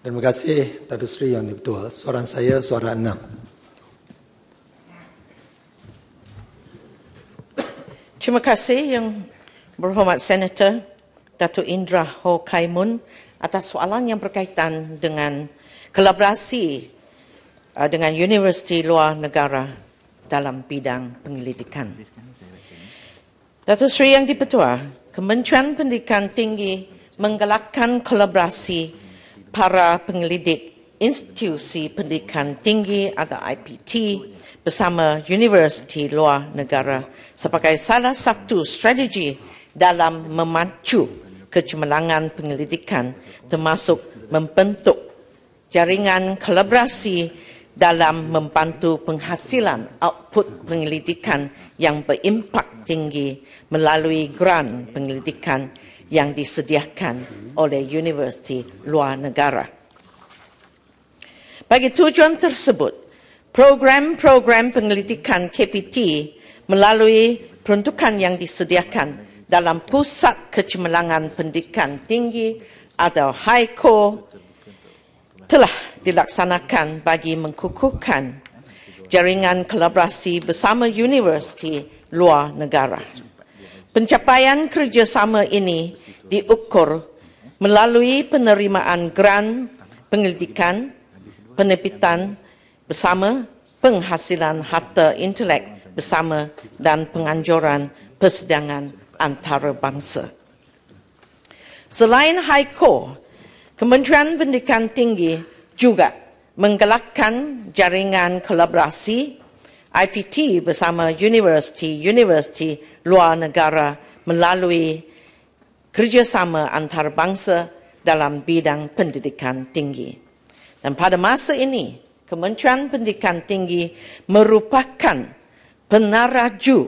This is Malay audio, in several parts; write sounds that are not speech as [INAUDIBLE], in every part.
terima kasih Datuk Seri Yang Dipertua. Suara saya suara enam. Terima kasih Yang Berhormat Senator Datuk Indra Ho Kaimun atas soalan yang berkaitan dengan kolaborasi uh, dengan universiti luar negara dalam bidang penyelidikan. Datuk Seri Yang Dipertua, Kementerian Pendidikan Tinggi menggalakkan kolaborasi para penyelidik institusi pendidikan tinggi atau IPT bersama universiti luar negara sebagai salah satu strategi dalam memacu kecemerlangan penyelidikan termasuk membentuk jaringan kolaborasi dalam membantu penghasilan output penyelidikan yang berimpak tinggi melalui gran penyelidikan yang disediakan oleh universiti luar negara. Bagi tujuan tersebut, program-program penyelidikan KPT melalui peruntukan yang disediakan dalam Pusat Kecemerlangan Pendidikan Tinggi atau HICO telah dilaksanakan bagi mengkukuhkan jaringan kolaborasi bersama universiti luar negara. Pencapaian kerjasama ini diukur melalui penerimaan grant penyelidikan, penerbitan bersama, penghasilan harta intelek bersama dan penganjuran persidangan antarabangsa. Selain HiCo, Kementerian Pendidikan Tinggi juga menggalakkan jaringan kolaborasi IPT bersama universiti-universiti luar negara melalui kerjasama antarabangsa dalam bidang pendidikan tinggi. Dan pada masa ini, Kementerian Pendidikan Tinggi merupakan penaraju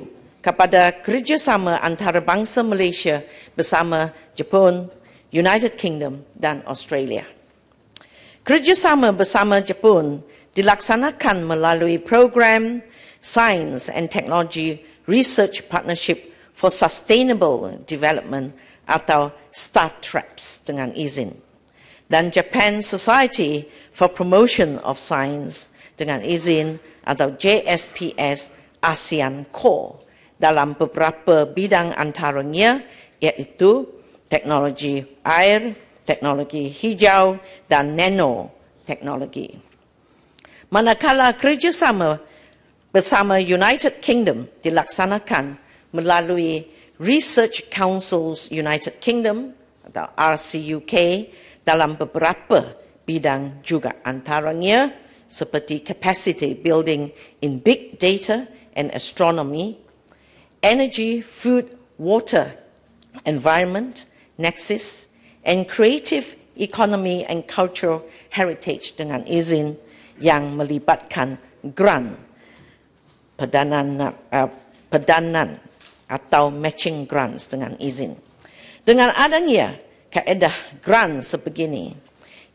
kepada kerjasama antarabangsa Malaysia bersama Jepun, United Kingdom dan Australia. Kerjasama bersama Jepun dilaksanakan melalui program Science and Technology Research Partnership for Sustainable Development atau STARTRAPS dengan izin dan Japan Society for Promotion of Science dengan izin atau JSPS ASEAN Core dalam beberapa bidang antaranya iaitu teknologi air, teknologi hijau dan nano teknologi. Manakala kerjasama bersama United Kingdom dilaksanakan melalui Research Councils United Kingdom atau RCUK dalam beberapa bidang juga antaranya seperti capacity building in big data and astronomy, energy, food, water, environment, nexus, and creative economy and cultural heritage dengan izin yang melibatkan grant perdanan, uh, perdanan atau matching grants dengan izin. Dengan adanya kaedah grant sebegini,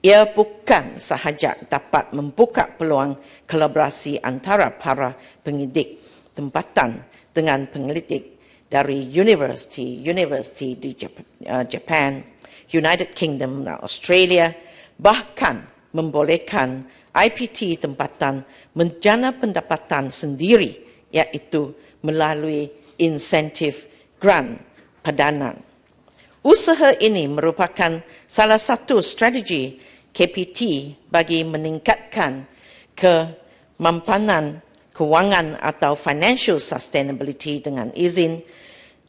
ia bukan sahaja dapat membuka peluang kolaborasi antara para pengidik tempatan dengan pengelitik dari universiti-universiti di Jepang, uh, United Kingdom dan Australia bahkan membolehkan IPT tempatan menjana pendapatan sendiri iaitu melalui insentif grant padanan. Usaha ini merupakan salah satu strategi KPT bagi meningkatkan kemampanan kewangan atau financial sustainability dengan izin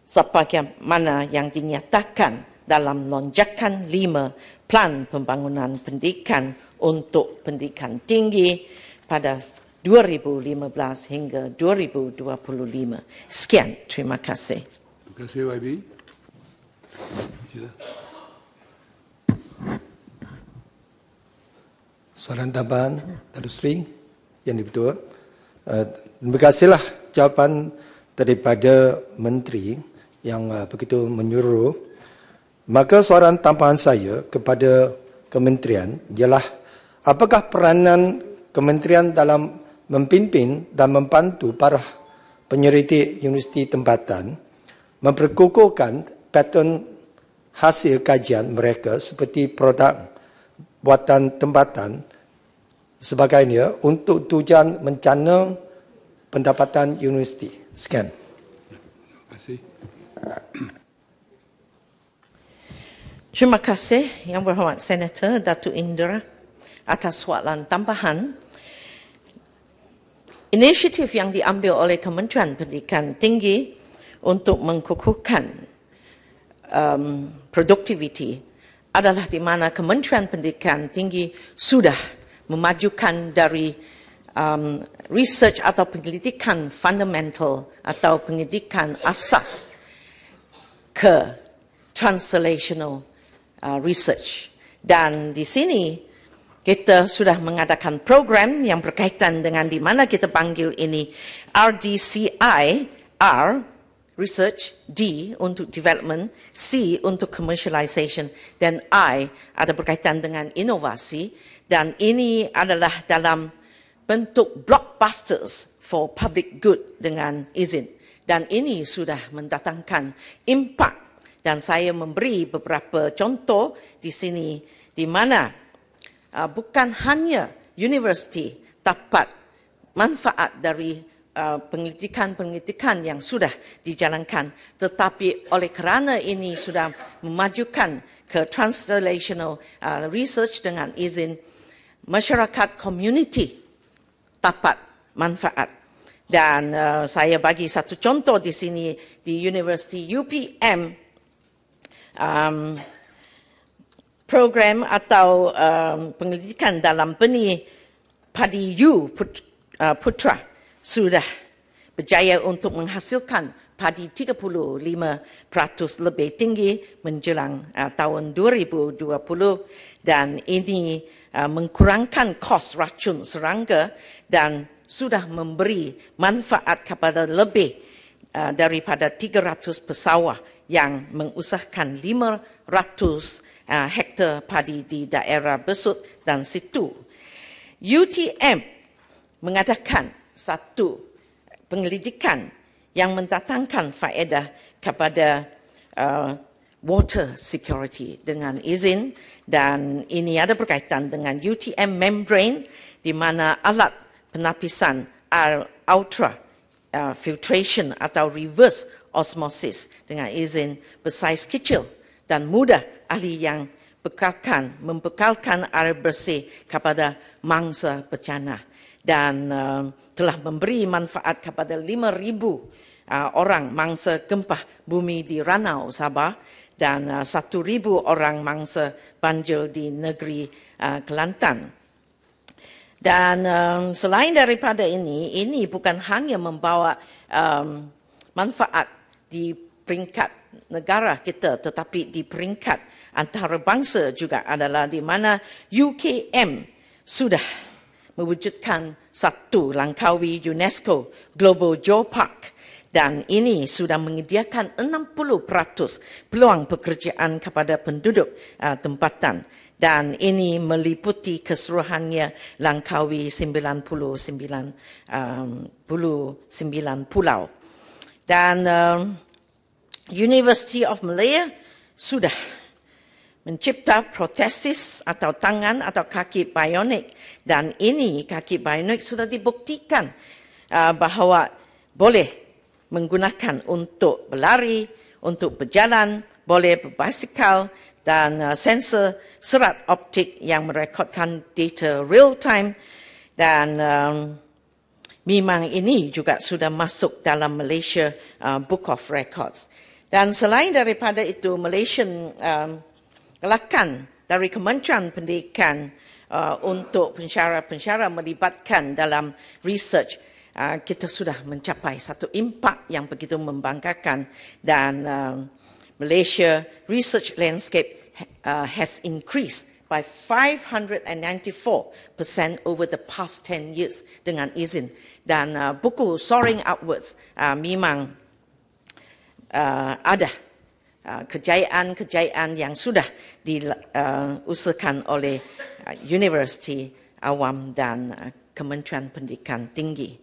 sebagaimana yang dinyatakan dalam lonjakan lima plan pembangunan pendidikan untuk pendidikan tinggi pada 2015 hingga 2025. Sekian, terima kasih. Terima kasih, YB. Soalan tambahan, Datuk Sri, yang dibetul. Uh, eh, terima kasihlah jawapan daripada Menteri yang uh, begitu menyuruh Maka soalan tambahan saya kepada kementerian ialah apakah peranan kementerian dalam memimpin dan membantu para penyelidik universiti tempatan memperkukuhkan pattern hasil kajian mereka seperti produk buatan tempatan sebagainya untuk tujuan mencana pendapatan universiti. Sekian. Terima kasih. Terima kasih Yang Berhormat Senator Datuk Indra atas soalan tambahan. Inisiatif yang diambil oleh Kementerian Pendidikan Tinggi untuk mengukuhkan um, produktiviti adalah di mana Kementerian Pendidikan Tinggi sudah memajukan dari um, research atau penyelidikan fundamental atau penyelidikan asas ke translational uh, research. Dan di sini kita sudah mengadakan program yang berkaitan dengan di mana kita panggil ini RDCI R research D untuk development C untuk commercialization dan I ada berkaitan dengan inovasi dan ini adalah dalam bentuk blockbusters for public good dengan izin dan ini sudah mendatangkan Impak dan saya memberi beberapa contoh di sini di mana uh, bukan hanya universiti dapat manfaat dari uh, penyelidikan-penyelidikan yang sudah dijalankan tetapi oleh kerana ini sudah memajukan ke translational uh, research dengan izin masyarakat community dapat manfaat dan uh, saya bagi satu contoh di sini di University UPM um, program atau um, penyelidikan dalam benih padi Yu put, uh, putra sudah berjaya untuk menghasilkan padi 35% lebih tinggi menjelang uh, tahun 2020 dan ini uh, mengkurangkan kos racun serangga dan sudah memberi manfaat kepada lebih uh, daripada 300 pesawah yang mengusahakan 500 uh, hektar padi di daerah Besut dan Situ. UTM mengadakan satu penyelidikan yang mendatangkan faedah kepada uh, water security dengan izin dan ini ada berkaitan dengan UTM membrane di mana alat penapisan ultra uh, filtration atau reverse osmosis dengan izin bersaiz kecil dan mudah ahli yang bekalkan, membekalkan air bersih kepada mangsa bencana dan uh, telah memberi manfaat kepada 5,000 uh, eh, orang mangsa gempa bumi di Ranau, Sabah dan uh, eh, 1,000 orang mangsa banjir di negeri uh, Kelantan. Dan um, selain daripada ini, ini bukan hanya membawa um, manfaat di peringkat negara kita tetapi di peringkat antarabangsa juga adalah di mana UKM sudah mewujudkan satu langkawi UNESCO Global Park dan ini sudah menyediakan 60% peluang pekerjaan kepada penduduk uh, tempatan dan ini meliputi keseluruhannya langkawi 99 um, pulau. Dan um, University of Malaya sudah mencipta protesis atau tangan atau kaki bionik dan ini kaki bionik sudah dibuktikan uh, bahawa boleh menggunakan untuk berlari, untuk berjalan, boleh berbasikal dan uh, sensor serat optik yang merekodkan data real time dan um, memang ini juga sudah masuk dalam Malaysia uh, Book of Records. Dan selain daripada itu, Malaysia uh, um, gelakan dari Kementerian Pendidikan uh, untuk pensyarah-pensyarah melibatkan dalam research, uh, kita sudah mencapai satu impak yang begitu membanggakan dan uh, Malaysia research landscape uh, has increased by 594% over the past 10 years dengan izin dan uh, buku soaring upwards uh, memang uh, ada uh, kejayaan-kejayaan uh, yang sudah diusahakan uh, oleh uh, universiti awam dan uh, Kementerian Pendidikan Tinggi.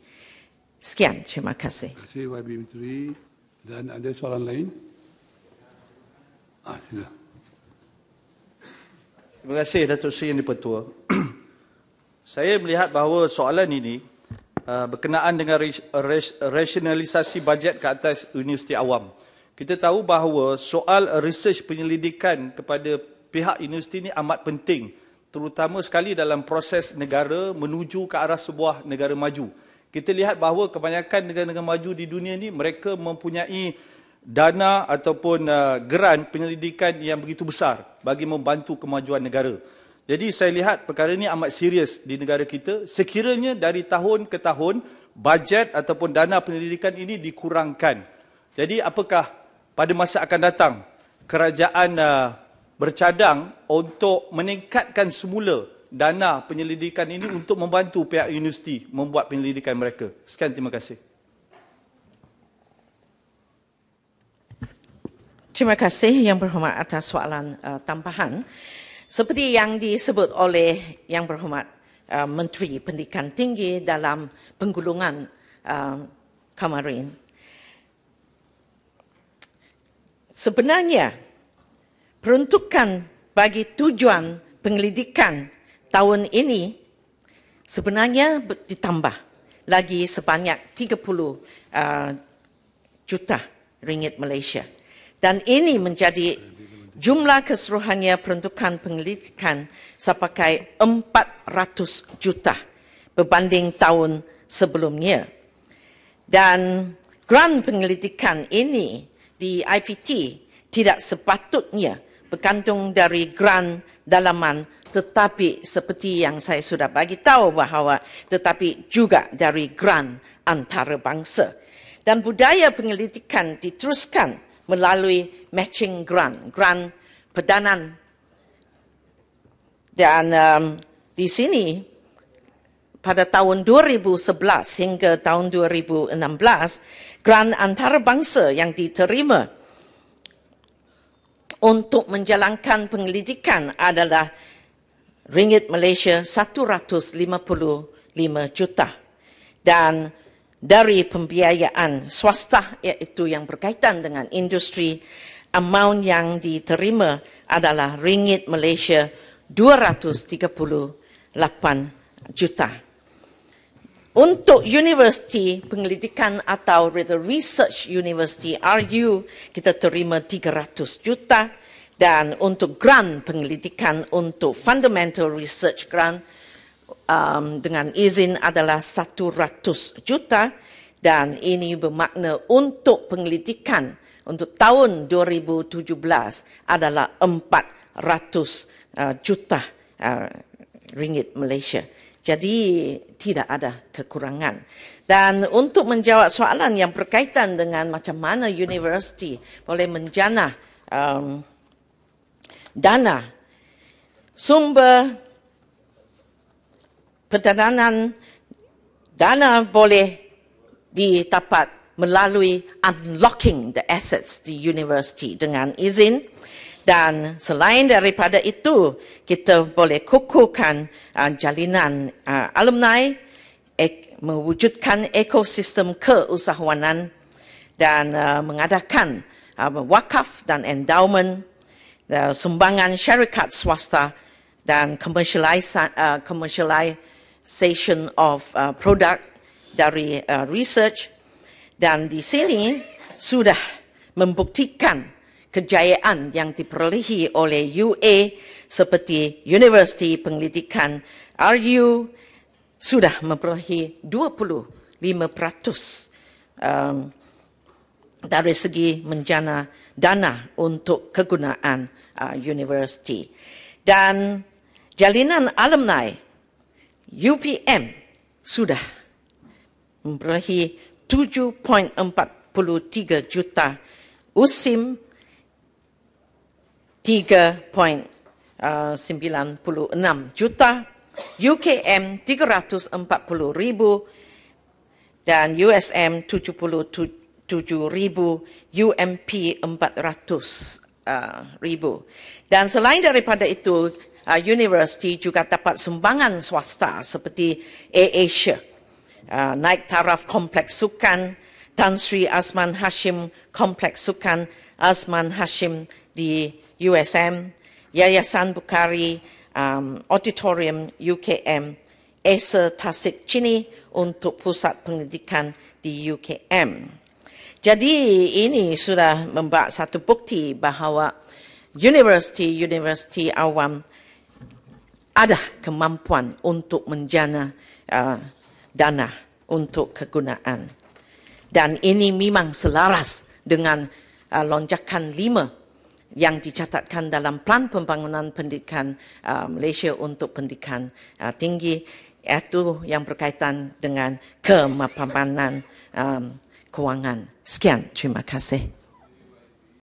Sekian, terima kasih. Terima kasih YB Menteri dan ada soalan lain? Ah, sudah. Terima kasih Datuk Seri yang dipertua. [CLEARS THROAT] Saya melihat bahawa soalan ini uh, berkenaan dengan rasionalisasi bajet ke atas universiti awam. Kita tahu bahawa soal research penyelidikan kepada pihak universiti ini amat penting terutama sekali dalam proses negara menuju ke arah sebuah negara maju. Kita lihat bahawa kebanyakan negara-negara maju di dunia ini mereka mempunyai dana ataupun uh, geran penyelidikan yang begitu besar bagi membantu kemajuan negara. Jadi saya lihat perkara ini amat serius di negara kita. Sekiranya dari tahun ke tahun bajet ataupun dana penyelidikan ini dikurangkan. Jadi apakah pada masa akan datang kerajaan uh, bercadang untuk meningkatkan semula dana penyelidikan ini untuk membantu pihak universiti membuat penyelidikan mereka. Sekian terima kasih. Terima kasih yang berhormat atas soalan uh, tambahan. Seperti yang disebut oleh yang berhormat uh, Menteri Pendidikan Tinggi dalam penggulungan uh, kemarin. Sebenarnya peruntukan bagi tujuan penyelidikan tahun ini sebenarnya ditambah lagi sebanyak 30 uh, juta ringgit Malaysia dan ini menjadi jumlah keseluruhannya peruntukan penyelidikan sepakai 400 juta berbanding tahun sebelumnya. Dan grant penyelidikan ini di IPT tidak sepatutnya bergantung dari grant dalaman tetapi seperti yang saya sudah bagi tahu bahawa tetapi juga dari grant antarabangsa. Dan budaya penyelidikan diteruskan melalui matching grant, grant pedanan Dan um, di sini pada tahun 2011 hingga tahun 2016, grant antarabangsa yang diterima untuk menjalankan penyelidikan adalah ringgit Malaysia 155 juta dan dari pembiayaan swasta iaitu yang berkaitan dengan industri amount yang diterima adalah ringgit Malaysia 238 juta. Untuk universiti penyelidikan atau research university RU kita terima 300 juta dan untuk grant penyelidikan untuk fundamental research grant um, dengan izin adalah 100 juta dan ini bermakna untuk penyelidikan untuk tahun 2017 adalah 400 uh, juta uh, ringgit Malaysia. Jadi tidak ada kekurangan. Dan untuk menjawab soalan yang berkaitan dengan macam mana universiti boleh menjana um, dana, sumber pendanaan dana boleh didapat melalui unlocking the assets di universiti dengan izin dan selain daripada itu kita boleh kukuhkan uh, jalinan uh, alumni ek, mewujudkan ekosistem keusahawanan dan uh, mengadakan uh, wakaf dan endowment uh, sumbangan syarikat swasta dan commercialize uh, commercialize station of uh, produk dari uh, research dan di sini sudah membuktikan kejayaan yang diperolehi oleh UA seperti University Penglitikan RU sudah memperolehi 25% um, dari segi menjana dana untuk kegunaan uh, universiti. Dan jalinan alumni UPM sudah memperolehi 7.43 juta USIM 3.96 eh, juta UKM 340 ribu dan USM 77 ribu UMP 400 eh, ribu dan selain daripada itu Ah, universiti juga dapat sumbangan swasta seperti AirAsia, ah, naik taraf kompleks sukan Tan Sri Azman Hashim Kompleks Sukan Asman Hashim di USM, Yayasan Bukhari um, Auditorium UKM, Acer Tasik Cini untuk pusat pendidikan di UKM. Jadi ini sudah membuat satu bukti bahawa universiti-universiti awam ada kemampuan untuk menjana uh, dana untuk kegunaan. Dan ini memang selaras dengan uh, lonjakan lima yang dicatatkan dalam Plan Pembangunan Pendidikan uh, Malaysia untuk Pendidikan uh, Tinggi iaitu yang berkaitan dengan kemampanan um, kewangan. Sekian, terima kasih.